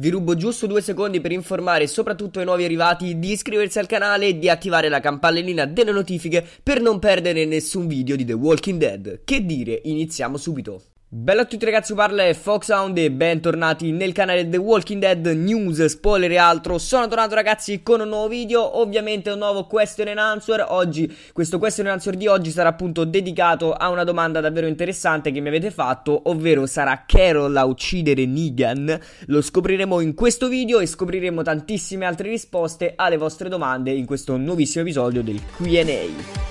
Vi rubo giusto due secondi per informare soprattutto i nuovi arrivati di iscriversi al canale e di attivare la campanellina delle notifiche per non perdere nessun video di The Walking Dead. Che dire, iniziamo subito. Bello a tutti ragazzi, parla è Foxhound e bentornati nel canale The Walking Dead News, spoiler e altro Sono tornato ragazzi con un nuovo video, ovviamente un nuovo question and answer Oggi, questo question and answer di oggi sarà appunto dedicato a una domanda davvero interessante che mi avete fatto Ovvero sarà Carol a uccidere Negan? Lo scopriremo in questo video e scopriremo tantissime altre risposte alle vostre domande in questo nuovissimo episodio del Q&A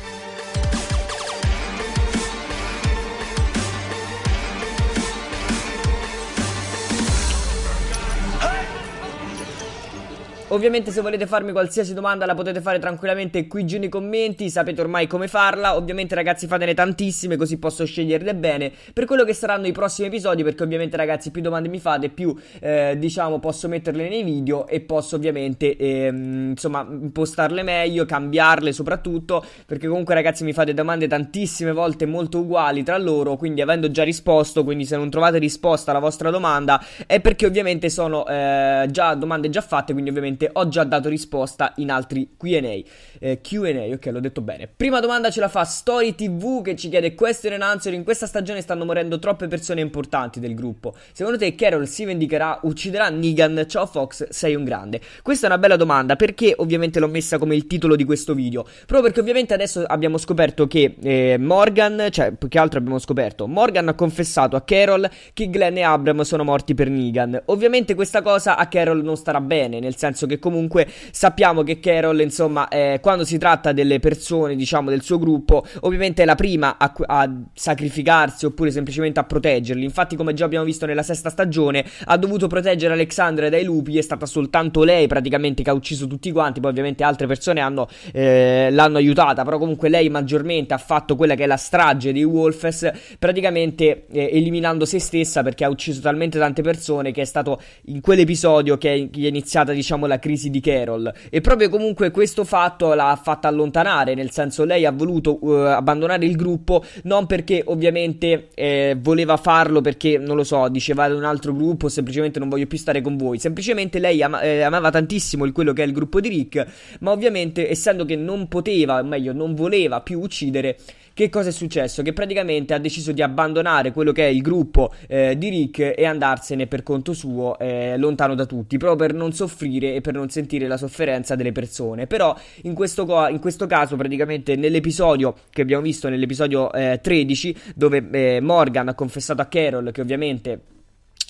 Ovviamente se volete farmi qualsiasi domanda la potete fare tranquillamente qui giù nei commenti, sapete ormai come farla, ovviamente ragazzi fatene tantissime così posso sceglierle bene per quello che saranno i prossimi episodi perché ovviamente ragazzi più domande mi fate più eh, diciamo posso metterle nei video e posso ovviamente ehm, insomma impostarle meglio, cambiarle soprattutto perché comunque ragazzi mi fate domande tantissime volte molto uguali tra loro quindi avendo già risposto quindi se non trovate risposta alla vostra domanda è perché ovviamente sono eh, già domande già fatte quindi ovviamente ovviamente ho già dato risposta in altri Q&A. Eh, Q&A, ok, l'ho detto bene. Prima domanda ce la fa Story TV che ci chiede question and answer. In questa stagione stanno morendo troppe persone importanti del gruppo. Secondo te Carol si vendicherà, ucciderà Negan? Ciao Fox, sei un grande. Questa è una bella domanda perché ovviamente l'ho messa come il titolo di questo video. Proprio perché ovviamente adesso abbiamo scoperto che eh, Morgan, cioè più che altro abbiamo scoperto, Morgan ha confessato a Carol che Glenn e Abram sono morti per Negan. Ovviamente questa cosa a Carol non starà bene, nel senso che comunque sappiamo che Carol, insomma, eh, quando si tratta delle persone, diciamo, del suo gruppo, ovviamente è la prima a, a, sacrificarsi oppure semplicemente a proteggerli. Infatti, come già abbiamo visto nella sesta stagione, ha dovuto proteggere Alexandra dai lupi, è stata soltanto lei praticamente che ha ucciso tutti quanti, poi ovviamente altre persone hanno, eh, l'hanno aiutata, però comunque lei maggiormente ha fatto quella che è la strage di Wolfes, praticamente eh, eliminando se stessa perché ha ucciso talmente tante persone che è stato in quell'episodio che è iniziata, diciamo, la crisi di Carol e proprio comunque questo fatto l'ha fatta allontanare, nel senso lei ha voluto uh, abbandonare il gruppo non perché ovviamente eh, voleva farlo perché non lo so, diceva ad un altro gruppo semplicemente non voglio più stare con voi, semplicemente lei ama- eh, amava tantissimo il, quello che è il gruppo di Rick, ma ovviamente essendo che non poteva, o meglio non voleva più uccidere, che cosa è successo? Che praticamente ha deciso di abbandonare quello che è il gruppo eh, di Rick e andarsene per conto suo eh, lontano da tutti, proprio per non soffrire e per non sentire la sofferenza delle persone. Però in questo, co- in questo caso praticamente nell'episodio che abbiamo visto nell'episodio eh, 13 dove eh, Morgan ha confessato a Carol che ovviamente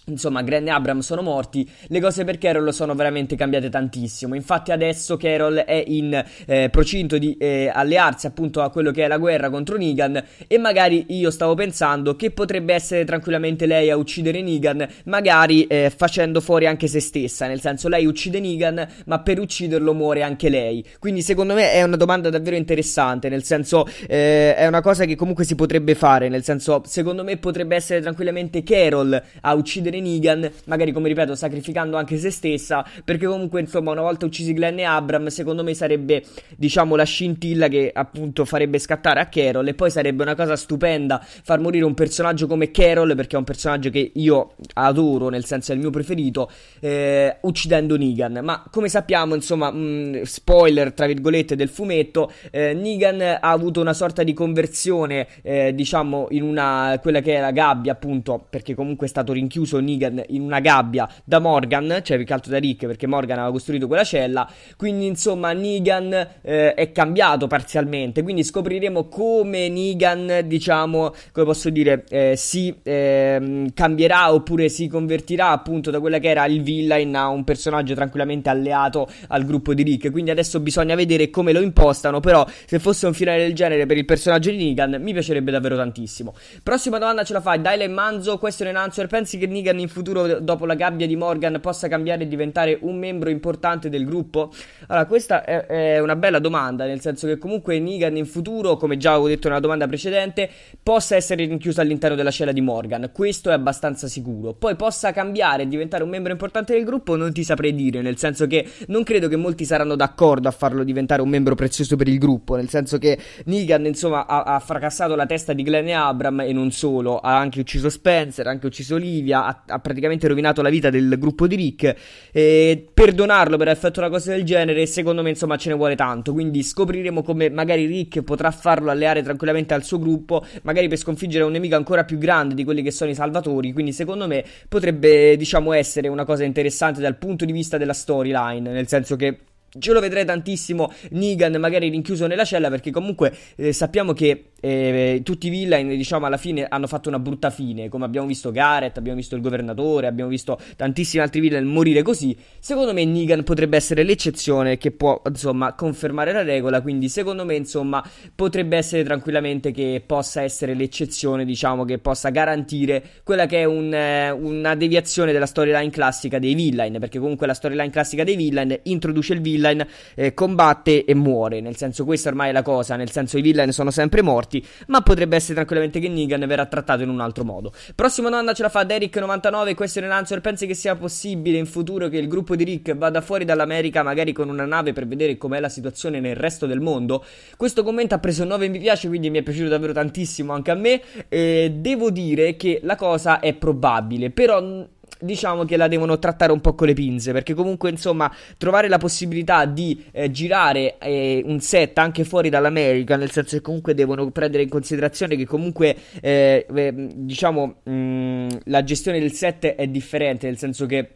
Insomma, Grant e Abram sono morti, le cose per Carol sono veramente cambiate tantissimo. Infatti adesso Carol è in eh, procinto di eh, allearsi appunto a quello che è la guerra contro Negan e magari io stavo pensando che potrebbe essere tranquillamente lei a uccidere Negan, magari eh, facendo fuori anche se stessa, nel senso lei uccide Negan, ma per ucciderlo muore anche lei. Quindi secondo me è una domanda davvero interessante, nel senso eh, è una cosa che comunque si potrebbe fare, nel senso secondo me potrebbe essere tranquillamente Carol a uccidere Glenn Negan, magari come ripeto sacrificando anche se stessa, perché comunque insomma una volta uccisi Glenn e Abram, secondo me sarebbe diciamo la scintilla che appunto farebbe scattare a Carol e poi sarebbe una cosa stupenda far morire un personaggio come Carol, perché è un personaggio che io adoro, nel senso è il mio preferito, eh, uccidendo Negan, ma come sappiamo insomma, mh, mm, spoiler tra virgolette del fumetto, eh, Negan ha avuto una sorta di conversione eh, diciamo in una quella che è la gabbia appunto, perché comunque è stato rinchiuso Negan in una gabbia da Morgan, cioè più che altro da Rick perché Morgan aveva costruito quella cella, quindi insomma Negan eh, è cambiato parzialmente, quindi scopriremo come Negan, diciamo, come posso dire, eh, si eh, cambierà oppure si convertirà appunto da quella che era il villain a un personaggio tranquillamente alleato al gruppo di Rick, quindi adesso bisogna vedere come lo impostano, però se fosse un finale del genere per il personaggio di Negan mi piacerebbe davvero tantissimo. Prossima domanda ce la fai, Dylan Manzo, question and answer, pensi che Negan Morgan in futuro, dopo la gabbia di Morgan, possa cambiare e diventare un membro importante del gruppo? Allora, questa è, è una bella domanda, nel senso che comunque Negan in futuro, come già avevo detto nella domanda precedente, possa essere rinchiuso all'interno della cella di Morgan. Questo è abbastanza sicuro. Poi possa cambiare e diventare un membro importante del gruppo, non ti saprei dire, nel senso che non credo che molti saranno d'accordo a farlo diventare un membro prezioso per il gruppo, nel senso che Negan, insomma, ha, ha fracassato la testa di Glenn e Abram e non solo, ha anche ucciso Spencer, ha anche ucciso Livia, ha ha praticamente rovinato la vita del gruppo di Rick. E perdonarlo per aver fatto una cosa del genere, secondo me, insomma, ce ne vuole tanto. Quindi scopriremo come magari Rick potrà farlo alleare tranquillamente al suo gruppo, magari per sconfiggere un nemico ancora più grande di quelli che sono i Salvatori. Quindi, secondo me, potrebbe, diciamo, essere una cosa interessante dal punto di vista della storyline, nel senso che Ce lo vedrei tantissimo Nigan magari rinchiuso nella cella perché comunque eh, sappiamo che eh, tutti i villain diciamo alla fine hanno fatto una brutta fine come abbiamo visto Gareth, abbiamo visto il governatore, abbiamo visto tantissimi altri villain morire così. Secondo me Nigan potrebbe essere l'eccezione che può insomma confermare la regola quindi secondo me insomma potrebbe essere tranquillamente che possa essere l'eccezione diciamo che possa garantire quella che è un, eh, una deviazione della storyline classica dei villain perché comunque la storyline classica dei villain introduce il villain villain eh, combatte e muore. Nel senso, questa ormai è la cosa. Nel senso, i villain sono sempre morti. Ma potrebbe essere tranquillamente che Negan verrà trattato in un altro modo. Prossima domanda ce la fa Derek99. Questo è un answer. Pensi che sia possibile in futuro che il gruppo di Rick vada fuori dall'America, magari con una nave per vedere com'è la situazione nel resto del mondo? Questo commento ha preso 9 mi piace, quindi mi è piaciuto davvero tantissimo anche a me. Eh, devo dire che la cosa è probabile, però diciamo che la devono trattare un po' con le pinze perché comunque insomma trovare la possibilità di eh, girare eh, un set anche fuori dall'America nel senso che comunque devono prendere in considerazione che comunque eh, diciamo mh, mm, la gestione del set è differente nel senso che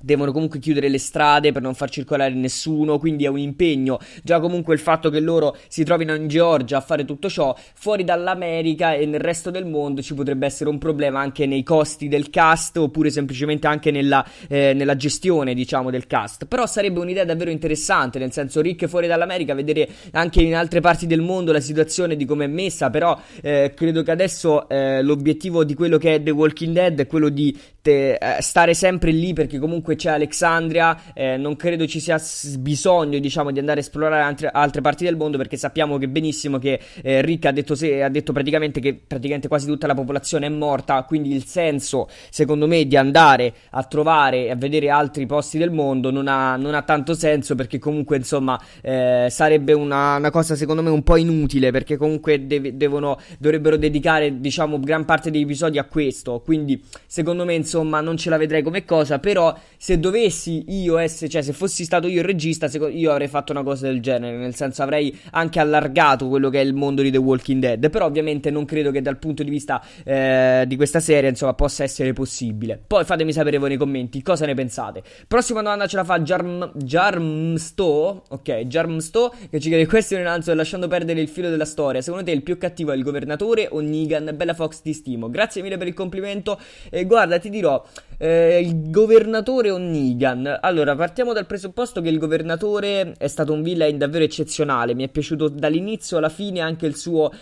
Devono comunque chiudere le strade per non far circolare nessuno, quindi è un impegno. Già comunque il fatto che loro si trovino in Georgia a fare tutto ciò, fuori dall'America e nel resto del mondo ci potrebbe essere un problema anche nei costi del cast oppure semplicemente anche nella, eh, nella gestione, diciamo, del cast. Però sarebbe un'idea davvero interessante, nel senso ricche fuori dall'America, vedere anche in altre parti del mondo la situazione di come è messa, però eh, credo che adesso eh, l'obiettivo di quello che è The Walking Dead è quello di te, eh, stare sempre lì perché comunque comunque c'è Alexandria, eh, non credo ci sia bisogno diciamo, di andare a esplorare altre, altre, parti del mondo perché sappiamo che benissimo che eh, Rick ha detto, se, ha detto praticamente che praticamente quasi tutta la popolazione è morta, quindi il senso secondo me di andare a trovare e a vedere altri posti del mondo non ha, non ha tanto senso perché comunque insomma eh, sarebbe una, una, cosa secondo me un po' inutile perché comunque deve, devono, dovrebbero dedicare diciamo gran parte degli episodi a questo, quindi secondo me insomma non ce la vedrei come cosa, però se dovessi io essere, cioè se fossi stato io il regista, io avrei fatto una cosa del genere, nel senso avrei anche allargato quello che è il mondo di The Walking Dead, però ovviamente non credo che dal punto di vista eh, di questa serie, insomma, possa essere possibile. Poi fatemi sapere voi nei commenti cosa ne pensate. Prossima domanda ce la fa Jarm, Jarmsto, ok, Jarmsto, che ci chiede questo è un answer lasciando perdere il filo della storia. Secondo te il più cattivo è il governatore o Negan? Bella Fox ti stimo. Grazie mille per il complimento e guarda, ti dirò eh, il governatore Onigan. Allora, partiamo dal presupposto che il governatore è stato un villain davvero eccezionale. Mi è piaciuto dall'inizio alla fine anche il suo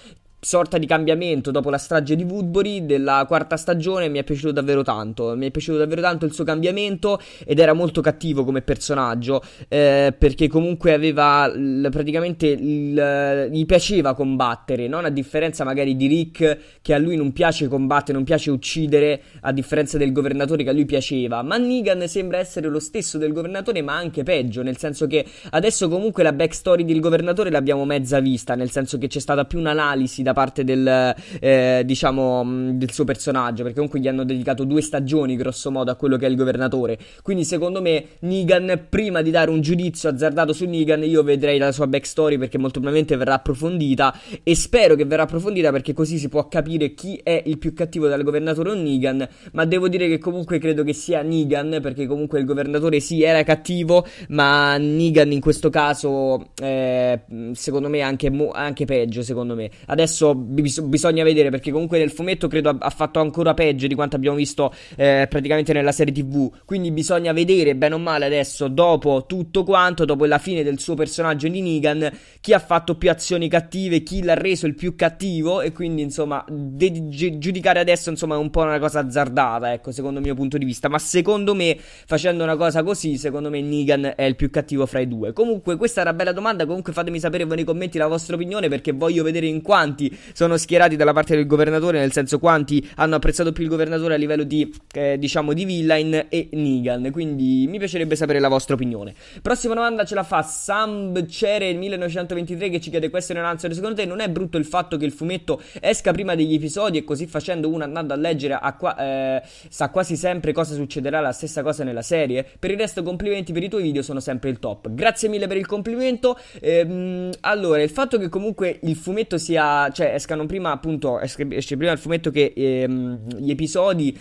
sorta di cambiamento dopo la strage di Woodbury della quarta stagione mi è piaciuto davvero tanto. Mi è piaciuto davvero tanto il suo cambiamento ed era molto cattivo come personaggio eh, perché comunque aveva l- praticamente il, gli piaceva combattere, non a differenza magari di Rick che a lui non piace combattere, non piace uccidere, a differenza del governatore che a lui piaceva. Ma Negan sembra essere lo stesso del governatore, ma anche peggio, nel senso che adesso comunque la backstory del governatore l'abbiamo mezza vista, nel senso che c'è stata più un'analisi da parte del, eh, diciamo, mm, del suo personaggio, perché comunque gli hanno dedicato due stagioni, grosso modo, a quello che è il governatore. Quindi, secondo me, Negan, prima di dare un giudizio azzardato su Negan, io vedrei la sua backstory perché molto probabilmente verrà approfondita e spero che verrà approfondita perché così si può capire chi è il più cattivo dal governatore o Negan, ma devo dire che comunque credo che sia Negan perché comunque il governatore sì era cattivo, ma Negan in questo caso eh, secondo me anche, mo- anche peggio, secondo me. Adesso adesso bis- bisogna vedere perché comunque nel fumetto credo ha fatto ancora peggio di quanto abbiamo visto eh, praticamente nella serie tv quindi bisogna vedere bene o male adesso dopo tutto quanto dopo la fine del suo personaggio di Negan chi ha fatto più azioni cattive chi l'ha reso il più cattivo e quindi insomma de- giudicare adesso insomma è un po' una cosa azzardata ecco secondo il mio punto di vista ma secondo me facendo una cosa così secondo me Negan è il più cattivo fra i due comunque questa era una bella domanda comunque fatemi sapere voi nei commenti la vostra opinione perché voglio vedere in quanti quanti sono schierati dalla parte del governatore, nel senso quanti hanno apprezzato più il governatore a livello di, eh, diciamo, di Villain e Negan. Quindi mi piacerebbe sapere la vostra opinione. Prossima domanda ce la fa Sam Cere 1923 che ci chiede questo in answer. Secondo te non è brutto il fatto che il fumetto esca prima degli episodi e così facendo uno andando a leggere a qua, eh, sa quasi sempre cosa succederà la stessa cosa nella serie? Per il resto complimenti per i tuoi video, sono sempre il top. Grazie mille per il complimento. Ehm, allora, il fatto che comunque il fumetto sia cioè escano prima, appunto, esce, prima il fumetto che ehm, gli episodi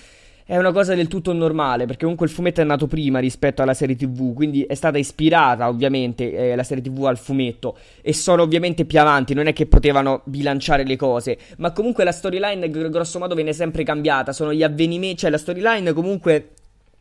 è una cosa del tutto normale, perché comunque il fumetto è nato prima rispetto alla serie TV, quindi è stata ispirata ovviamente eh, la serie TV al fumetto e sono ovviamente più avanti, non è che potevano bilanciare le cose, ma comunque la storyline gr- grosso modo viene sempre cambiata, sono gli avvenimenti, cioè la storyline comunque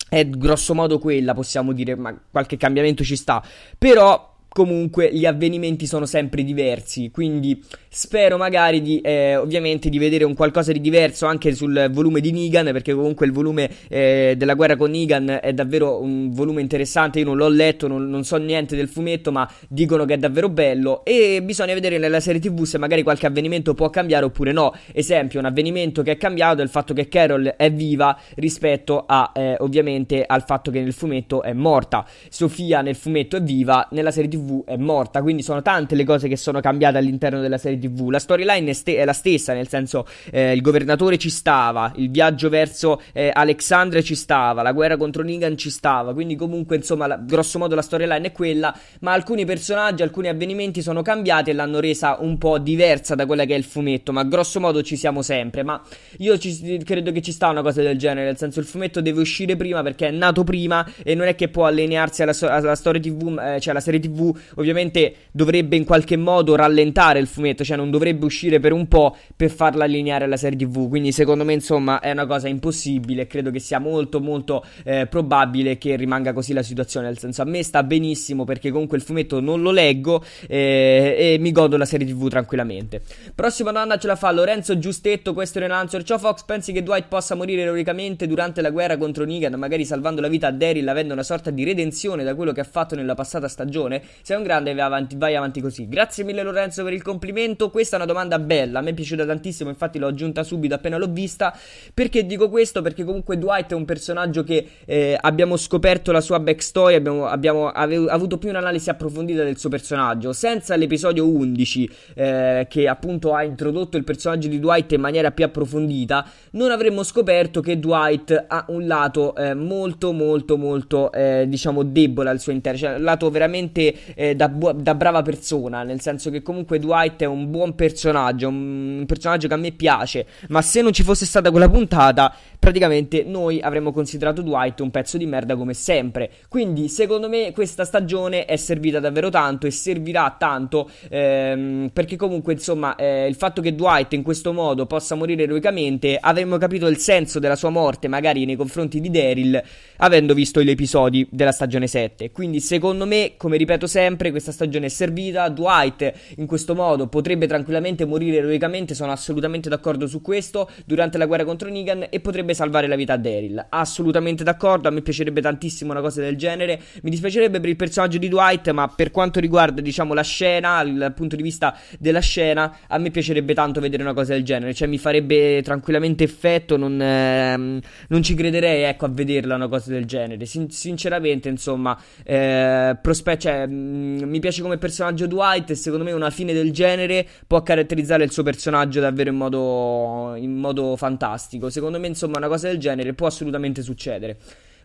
è grosso modo quella, possiamo dire, ma qualche cambiamento ci sta, però comunque gli avvenimenti sono sempre diversi, quindi Spero magari di, eh, ovviamente, di vedere un qualcosa di diverso anche sul volume di Nigan perché comunque il volume eh, della guerra con Nigan è davvero un volume interessante. Io non l'ho letto, non, non, so niente del fumetto, ma dicono che è davvero bello. E bisogna vedere nella serie TV se magari qualche avvenimento può cambiare oppure no. Esempio, un avvenimento che è cambiato è il fatto che Carol è viva rispetto a, eh, ovviamente, al fatto che nel fumetto è morta. Sofia nel fumetto è viva, nella serie TV è morta. Quindi sono tante le cose che sono cambiate all'interno della serie TV. TV. La storyline è, st- è, la stessa, nel senso eh, il governatore ci stava, il viaggio verso eh, Alexandre ci stava, la guerra contro Negan ci stava, quindi comunque insomma la, grosso modo la storyline è quella, ma alcuni personaggi, alcuni avvenimenti sono cambiati e l'hanno resa un po' diversa da quella che è il fumetto, ma grosso modo ci siamo sempre, ma io ci, credo che ci sta una cosa del genere, nel senso il fumetto deve uscire prima perché è nato prima e non è che può allinearsi alla, so- alla TV, eh, cioè alla serie TV, ovviamente dovrebbe in qualche modo rallentare il fumetto, cioè cioè non dovrebbe uscire per un po' per farla allineare alla serie TV. Quindi secondo me insomma è una cosa impossibile, credo che sia molto molto eh, probabile che rimanga così la situazione, nel senso a me sta benissimo perché comunque il fumetto non lo leggo eh, e mi godo la serie TV tranquillamente. Prossima domanda ce la fa Lorenzo Giustetto, questo è un answer. Ciao Fox, pensi che Dwight possa morire eroicamente durante la guerra contro Negan, magari salvando la vita a Daryl avendo una sorta di redenzione da quello che ha fatto nella passata stagione? Sei un grande, vai avanti, vai avanti così. Grazie mille Lorenzo per il complimento tanto questa è una domanda bella, a me è piaciuta tantissimo, infatti l'ho aggiunta subito appena l'ho vista. Perché dico questo? Perché comunque Dwight è un personaggio che eh, abbiamo scoperto la sua backstory, abbiamo, abbiamo ave- avuto più un'analisi approfondita del suo personaggio. Senza l'episodio 11, eh, che appunto ha introdotto il personaggio di Dwight in maniera più approfondita, non avremmo scoperto che Dwight ha un lato eh, molto molto molto eh, diciamo debole al suo interno, cioè un lato veramente eh, da, bu- da brava persona, nel senso che comunque Dwight è un buon personaggio, un personaggio che a me piace, ma se non ci fosse stata quella puntata, praticamente noi avremmo considerato Dwight un pezzo di merda come sempre. Quindi, secondo me, questa stagione è servita davvero tanto e servirà tanto ehm, perché comunque, insomma, eh, il fatto che Dwight in questo modo possa morire eroicamente, avremmo capito il senso della sua morte magari nei confronti di Daryl avendo visto gli episodi della stagione 7. Quindi, secondo me, come ripeto sempre, questa stagione è servita, Dwight in questo modo potrebbe potrebbe tranquillamente morire eroicamente, sono assolutamente d'accordo su questo, durante la guerra contro Negan e potrebbe salvare la vita a Daryl. Assolutamente d'accordo, a me piacerebbe tantissimo una cosa del genere. Mi dispiacerebbe per il personaggio di Dwight, ma per quanto riguarda, diciamo, la scena, il punto di vista della scena, a me piacerebbe tanto vedere una cosa del genere, cioè mi farebbe tranquillamente effetto, non, ehm, non ci crederei, ecco, a vederla una cosa del genere. Sin- sinceramente, insomma, eh, prospe- cioè, mh, mm, mi piace come personaggio Dwight e secondo me una fine del genere può caratterizzare il suo personaggio davvero in modo, in modo fantastico. Secondo me, insomma, una cosa del genere può assolutamente succedere.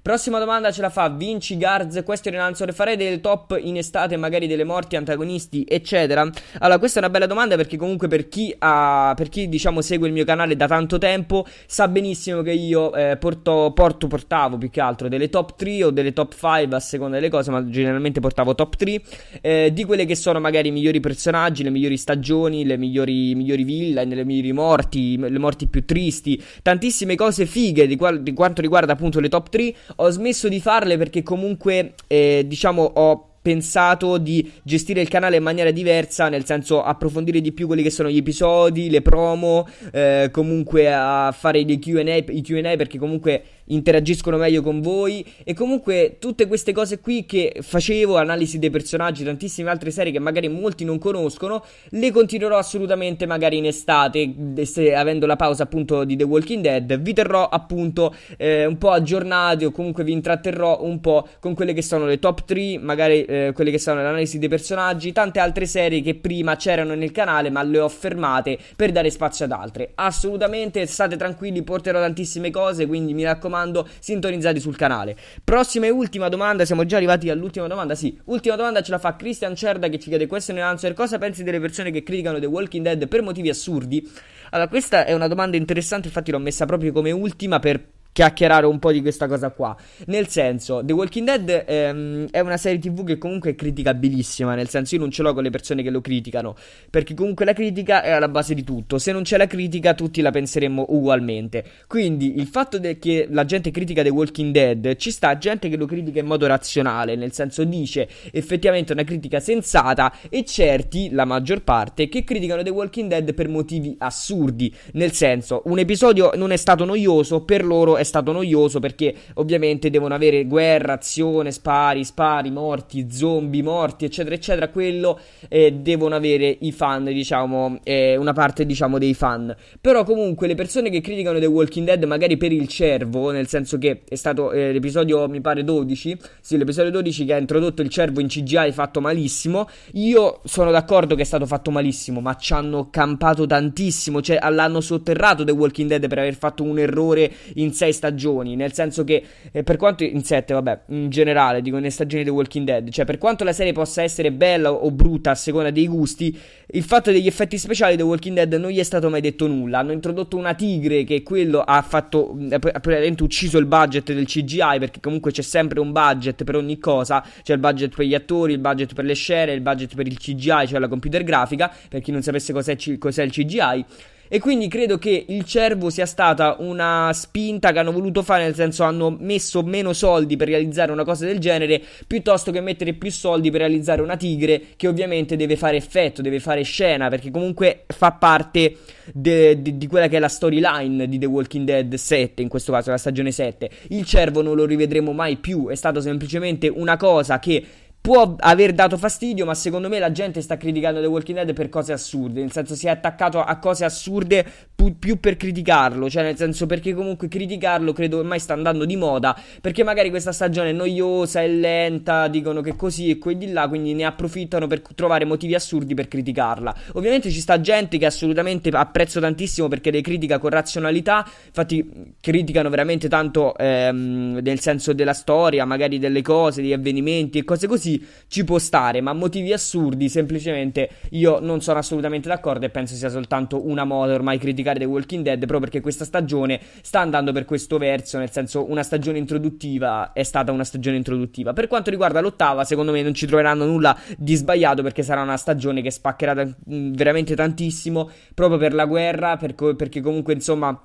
Prossima domanda ce la fa Vinci Garz. Questo and answer. Farei delle top in estate, magari delle morti, antagonisti, eccetera. Allora, questa è una bella domanda perché comunque per chi, ha, per chi diciamo segue il mio canale da tanto tempo sa benissimo che io eh, porto, porto, portavo più che altro delle top 3 o delle top 5 a seconda delle cose, ma generalmente portavo top 3 eh, di quelle che sono magari i migliori personaggi, le migliori stagioni, le migliori, migliori villain, le migliori morti, le morti più tristi, tantissime cose fighe di, qua, di quanto riguarda appunto le top 3 ho smesso di farle perché comunque, eh, diciamo, ho pensato di gestire il canale in maniera diversa, nel senso approfondire di più quelli che sono gli episodi, le promo, eh, comunque a fare dei QA, i QA perché comunque interagiscono meglio con voi e comunque tutte queste cose qui che facevo, analisi dei personaggi, tantissime altre serie che magari molti non conoscono, le continuerò assolutamente magari in estate, se, avendo la pausa appunto di The Walking Dead, vi terrò appunto eh, un po' aggiornati o comunque vi intratterrò un po' con quelle che sono le top 3, magari eh, quelle che sono l'analisi dei personaggi, tante altre serie che prima c'erano nel canale ma le ho fermate per dare spazio ad altre. Assolutamente state tranquilli, porterò tantissime cose, quindi mi raccomando raccomando, sintonizzati sul canale. Prossima e ultima domanda, siamo già arrivati all'ultima domanda. Sì, ultima domanda ce la fa Christian Cerda che ci chiede questo in answer. Cosa pensi delle persone che criticano The Walking Dead per motivi assurdi? Allora, questa è una domanda interessante, infatti l'ho messa proprio come ultima per chiacchierare un po' di questa cosa qua. Nel senso, The Walking Dead ehm, è una serie TV che comunque è criticabilissima, nel senso io non ce l'ho con le persone che lo criticano, perché comunque la critica è alla base di tutto. Se non c'è la critica, tutti la penseremmo ugualmente. Quindi il fatto de- che la gente critica The Walking Dead, ci sta gente che lo critica in modo razionale, nel senso dice effettivamente una critica sensata e certi, la maggior parte, che criticano The Walking Dead per motivi assurdi, nel senso, un episodio non è stato noioso, per loro è stato noioso perché ovviamente devono avere guerra, azione, spari, spari, morti, zombie, morti, eccetera, eccetera. Quello eh, devono avere i fan, diciamo, eh, una parte, diciamo, dei fan. Però comunque le persone che criticano The Walking Dead magari per il cervo, nel senso che è stato eh, l'episodio, mi pare, 12, sì, l'episodio 12 che ha introdotto il cervo in CGI fatto malissimo, io sono d'accordo che è stato fatto malissimo, ma ci hanno campato tantissimo, cioè l'hanno sotterrato The Walking Dead per aver fatto un errore in 6 6 stagioni, nel senso che eh, per quanto in 7, vabbè, in generale, dico nelle stagioni di Walking Dead, cioè per quanto la serie possa essere bella o brutta a seconda dei gusti, il fatto degli effetti speciali di Walking Dead non gli è stato mai detto nulla. Hanno introdotto una tigre che quello ha fatto mm, ha praticamente ucciso il budget del CGI perché comunque c'è sempre un budget per ogni cosa, c'è il budget per gli attori, il budget per le scene, il budget per il CGI, cioè la computer grafica, per chi non sapesse cos'è, cos'è il CGI e quindi credo che il cervo sia stata una spinta che hanno voluto fare, nel senso hanno messo meno soldi per realizzare una cosa del genere, piuttosto che mettere più soldi per realizzare una tigre che ovviamente deve fare effetto, deve fare scena, perché comunque fa parte de, de, di quella che è la storyline di The Walking Dead 7, in questo caso la stagione 7. Il cervo non lo rivedremo mai più, è stato semplicemente una cosa che può aver dato fastidio, ma secondo me la gente sta criticando The Walking Dead per cose assurde. Nel senso, si è attaccato a cose assurde pu- più per criticarlo. Cioè, nel senso, perché comunque criticarlo credo ormai sta andando di moda. Perché magari questa stagione è noiosa, è lenta, dicono che così e quelli là. Quindi ne approfittano per trovare motivi assurdi per criticarla. Ovviamente ci sta gente che assolutamente apprezzo tantissimo perché le critica con razionalità. Infatti, criticano veramente tanto ehm, nel senso della storia, magari delle cose, degli avvenimenti e cose così sì, ci può stare, ma motivi assurdi, semplicemente io non sono assolutamente d'accordo e penso sia soltanto una moda ormai criticare The Walking Dead, proprio perché questa stagione sta andando per questo verso, nel senso una stagione introduttiva è stata una stagione introduttiva. Per quanto riguarda l'ottava, secondo me non ci troveranno nulla di sbagliato perché sarà una stagione che spaccherà t- veramente tantissimo proprio per la guerra, per co- perché comunque insomma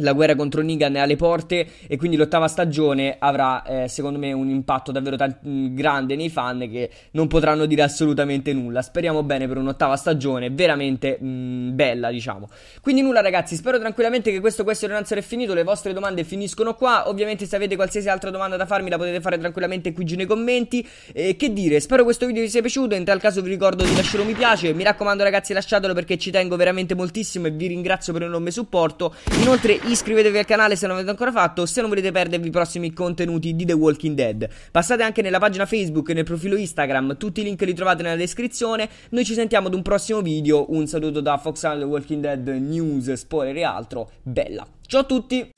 la guerra contro Negan è alle porte e quindi l'ottava stagione avrà eh, secondo me un impatto davvero t- mm, grande nei fan che non potranno dire assolutamente nulla. Speriamo bene per un'ottava stagione veramente mh, mm, bella, diciamo. Quindi nulla ragazzi, spero tranquillamente che questo question and answer è finito, le vostre domande finiscono qua. Ovviamente se avete qualsiasi altra domanda da farmi la potete fare tranquillamente qui giù nei commenti e che dire, spero questo video vi sia piaciuto, in tal caso vi ricordo di lasciare un mi piace, mi raccomando ragazzi lasciatelo perché ci tengo veramente moltissimo e vi ringrazio per il l'enorme supporto. Inoltre Iscrivetevi al canale se non l'avete ancora fatto, se non volete perdervi i prossimi contenuti di The Walking Dead. Passate anche nella pagina Facebook e nel profilo Instagram, tutti i link li trovate nella descrizione. Noi ci sentiamo ad un prossimo video. Un saluto da Fox The Walking Dead News, spoiler e altro. Bella. Ciao a tutti!